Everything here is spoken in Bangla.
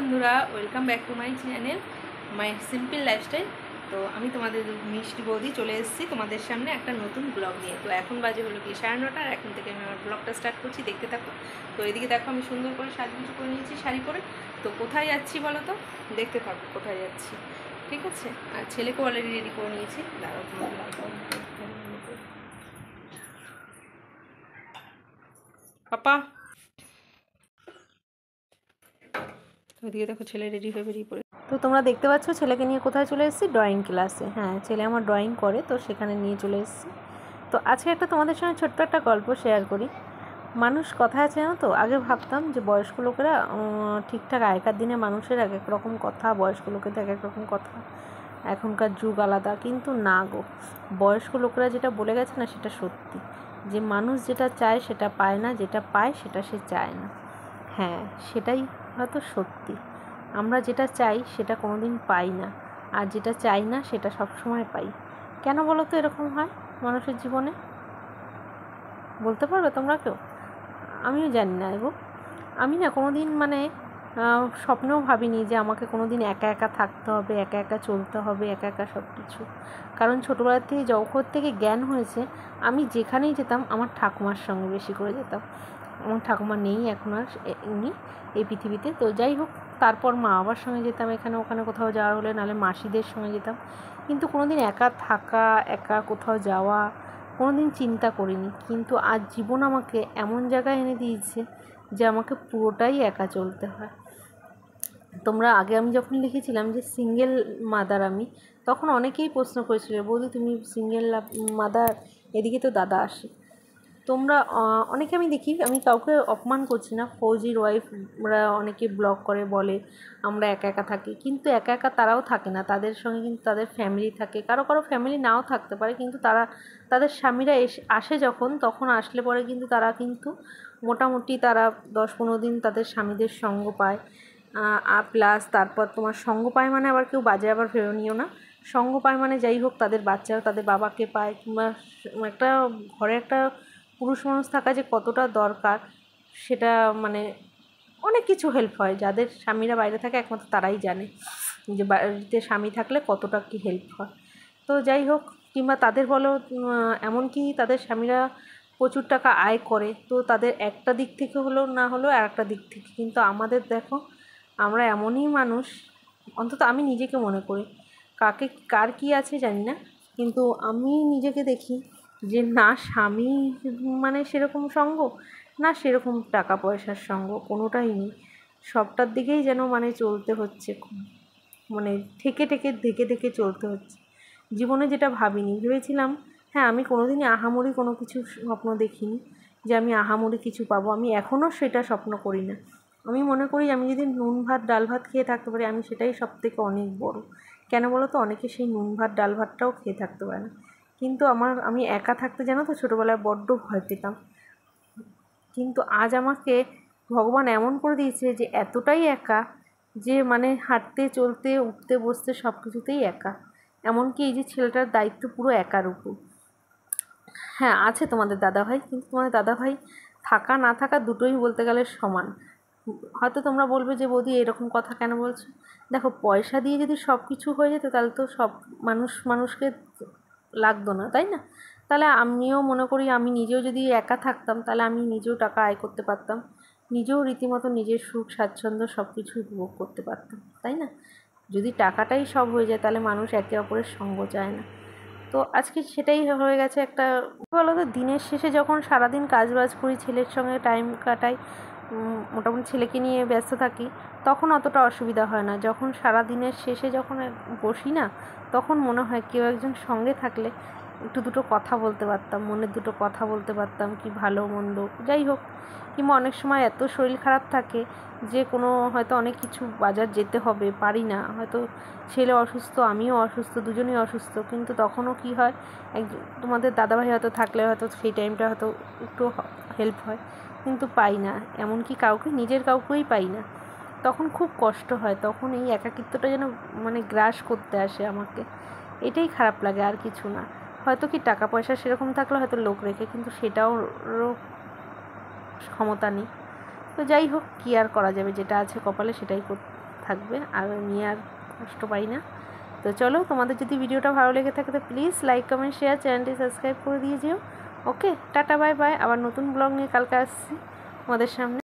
বন্ধুরা welcome back to my channel my simple lifestyle তো আমি তোমাদের মিষ্টি বৌদি চলে এসেছি তোমাদের সামনে একটা নতুন ব্লগ নিয়ে তো এখন বাজে হলো কি সাড়ে নটা আর এখন থেকে আমি আমার ব্লগটা স্টার্ট করছি দেখতে থাকো তো এদিকে দেখো আমি সুন্দর করে সাজগুজু করে নিয়েছি শাড়ি পরে তো কোথায় যাচ্ছি বলো তো দেখতে থাকো কোথায় যাচ্ছি ঠিক আছে আর ছেলেকেও অলরেডি রেডি করে নিয়েছি পাপা ওদিকে দেখো ছেলে রেডি হয়ে বেরিয়ে পড়ে তো তোমরা দেখতে পাচ্ছ ছেলেকে নিয়ে কোথায় চলে এসেছি ড্রয়িং ক্লাসে হ্যাঁ ছেলে আমার ড্রয়িং করে তো সেখানে নিয়ে চলে এসেছি তো আজকে একটা তোমাদের সঙ্গে ছোট্ট একটা গল্প শেয়ার করি মানুষ কথা আছে জানো তো আগে ভাবতাম যে বয়স্ক লোকেরা ঠিকঠাক আগেকার দিনে মানুষের এক এক রকম কথা বয়স্ক লোকেদের এক এক রকম কথা এখনকার যুগ আলাদা কিন্তু না গো বয়স্ক লোকেরা যেটা বলে গেছে না সেটা সত্যি যে মানুষ যেটা চায় সেটা পায় না যেটা পায় সেটা সে চায় না হ্যাঁ সেটাই হয়তো সত্যি আমরা যেটা চাই সেটা কোনো দিন পাই না আর যেটা চাই না সেটা সবসময় পাই কেন বলো তো এরকম হয় মানুষের জীবনে বলতে পারবে তোমরা কেউ আমিও জানি না গো আমি না কোনো দিন মানে স্বপ্নেও ভাবিনি যে আমাকে কোনো দিন একা একা থাকতে হবে একা একা চলতে হবে একা একা সব কিছু কারণ ছোটোবেলার থেকে যখন থেকে জ্ঞান হয়েছে আমি যেখানেই যেতাম আমার ঠাকুমার সঙ্গে বেশি করে যেতাম আমার ঠাকুমা নেই এখন আর উনি এই পৃথিবীতে তো যাই হোক তারপর মা বাবার সঙ্গে যেতাম এখানে ওখানে কোথাও যাওয়া হলে নাহলে মাসিদের সঙ্গে যেতাম কিন্তু কোনো দিন একা থাকা একা কোথাও যাওয়া কোনো দিন চিন্তা করিনি কিন্তু আজ জীবন আমাকে এমন জায়গায় এনে দিয়েছে যে আমাকে পুরোটাই একা চলতে হয় তোমরা আগে আমি যখন লিখেছিলাম যে সিঙ্গেল মাদার আমি তখন অনেকেই প্রশ্ন করেছিল বৌদি তুমি সিঙ্গেল মাদার এদিকে তো দাদা আসে তোমরা অনেকে আমি দেখি আমি কাউকে অপমান করছি না ফৌজির ওয়াইফরা অনেকে ব্লগ করে বলে আমরা একা একা থাকি কিন্তু একা একা তারাও থাকে না তাদের সঙ্গে কিন্তু তাদের ফ্যামিলি থাকে কারো কারো ফ্যামিলি নাও থাকতে পারে কিন্তু তারা তাদের স্বামীরা এসে আসে যখন তখন আসলে পরে কিন্তু তারা কিন্তু মোটামুটি তারা দশ পনেরো দিন তাদের স্বামীদের সঙ্গ পায় আর প্লাস তারপর তোমার সঙ্গ পায় মানে আবার কেউ বাজে আবার ফেরো নিও না সঙ্গ পায় মানে যাই হোক তাদের বাচ্চারা তাদের বাবাকে পায় কিংবা একটা ঘরে একটা পুরুষ মানুষ থাকা যে কতটা দরকার সেটা মানে অনেক কিছু হেল্প হয় যাদের স্বামীরা বাইরে থাকে একমাত্র তারাই জানে যে বাড়িতে স্বামী থাকলে কতটা কী হেল্প হয় তো যাই হোক কিংবা তাদের বলো এমনকি তাদের স্বামীরা প্রচুর টাকা আয় করে তো তাদের একটা দিক থেকে হলো না হলেও আর একটা দিক থেকে কিন্তু আমাদের দেখো আমরা এমনই মানুষ অন্তত আমি নিজেকে মনে করি কাকে কার কি আছে জানি না কিন্তু আমি নিজেকে দেখি যে না স্বামী মানে সেরকম সঙ্গ না সেরকম টাকা পয়সার সঙ্গ কোনোটাই নেই সবটার দিকেই যেন মানে চলতে হচ্ছে মানে ঠেকে ঠেকে ধেকে ধেকে চলতে হচ্ছে জীবনে যেটা ভাবিনি ভেবেছিলাম হ্যাঁ আমি কোনোদিনই আহামরি কোনো কিছু স্বপ্ন দেখিনি যে আমি আহামরি কিছু পাবো আমি এখনও সেটা স্বপ্ন করি না আমি মনে করি আমি যদি নুন ভাত ডাল ভাত খেয়ে থাকতে পারি আমি সেটাই সবথেকে অনেক বড় কেন বলো তো অনেকে সেই নুন ভাত ডাল ভাতটাও খেয়ে থাকতে পারে না কিন্তু আমার আমি একা থাকতে জানো তো ছোটোবেলায় বড্ড ভয় পেতাম কিন্তু আজ আমাকে ভগবান এমন করে দিয়েছে যে এতটাই একা যে মানে হাঁটতে চলতে উঠতে বসতে সব কিছুতেই একা এমনকি এই যে ছেলেটার দায়িত্ব পুরো একার উপর হ্যাঁ আছে তোমাদের দাদাভাই কিন্তু তোমাদের দাদাভাই থাকা না থাকা দুটোই বলতে গেলে সমান হয়তো তোমরা বলবে যে বৌদি এরকম কথা কেন বলছো দেখো পয়সা দিয়ে যদি সব কিছু হয়ে যেত তাহলে তো সব মানুষ মানুষকে লাগতো না তাই না তাহলে আমিও মনে করি আমি নিজেও যদি একা থাকতাম তাহলে আমি নিজেও টাকা আয় করতে পারতাম নিজেও রীতিমতো নিজের সুখ স্বাচ্ছন্দ্য সব কিছু উপভোগ করতে পারতাম তাই না যদি টাকাটাই সব হয়ে যায় তাহলে মানুষ একে অপরের সঙ্গ চায় না তো আজকে সেটাই হয়ে গেছে একটা বলো তো দিনের শেষে যখন সারাদিন কাজ বাজ করি ছেলের সঙ্গে টাইম কাটাই মোটামুটি ছেলেকে নিয়ে ব্যস্ত থাকি তখন অতটা অসুবিধা হয় না যখন সারা দিনের শেষে যখন বসি না তখন মনে হয় কেউ একজন সঙ্গে থাকলে একটু দুটো কথা বলতে পারতাম মনের দুটো কথা বলতে পারতাম কি ভালো মন্দ যাই হোক কিংবা অনেক সময় এত শরীর খারাপ থাকে যে কোনো হয়তো অনেক কিছু বাজার যেতে হবে পারি না হয়তো ছেলে অসুস্থ আমিও অসুস্থ দুজনেই অসুস্থ কিন্তু তখনও কি হয় এক তোমাদের দাদাভাই হয়তো থাকলে হয়তো সেই টাইমটা হয়তো একটু হেল্প হয় কিন্তু পাই না এমনকি কাউকে নিজের কাউকেই পাই না তখন খুব কষ্ট হয় তখন এই একাকিত্বটা যেন মানে গ্রাস করতে আসে আমাকে এটাই খারাপ লাগে আর কিছু না হয়তো কি টাকা পয়সা সেরকম থাকলে হয়তো লোক রেখে কিন্তু সেটাও ক্ষমতা নেই তো যাই হোক কী আর করা যাবে যেটা আছে কপালে সেটাই থাকবে আর নিয়ে আর কষ্ট পাই না তো চলো তোমাদের যদি ভিডিওটা ভালো লেগে থাকে তো প্লিজ লাইক কমেন্ট শেয়ার চ্যানেলটি সাবস্ক্রাইব করে দিয়ে যেও ওকে টাটা বাই বাই আবার নতুন ব্লগ নিয়ে কালকে আসছি আমাদের সামনে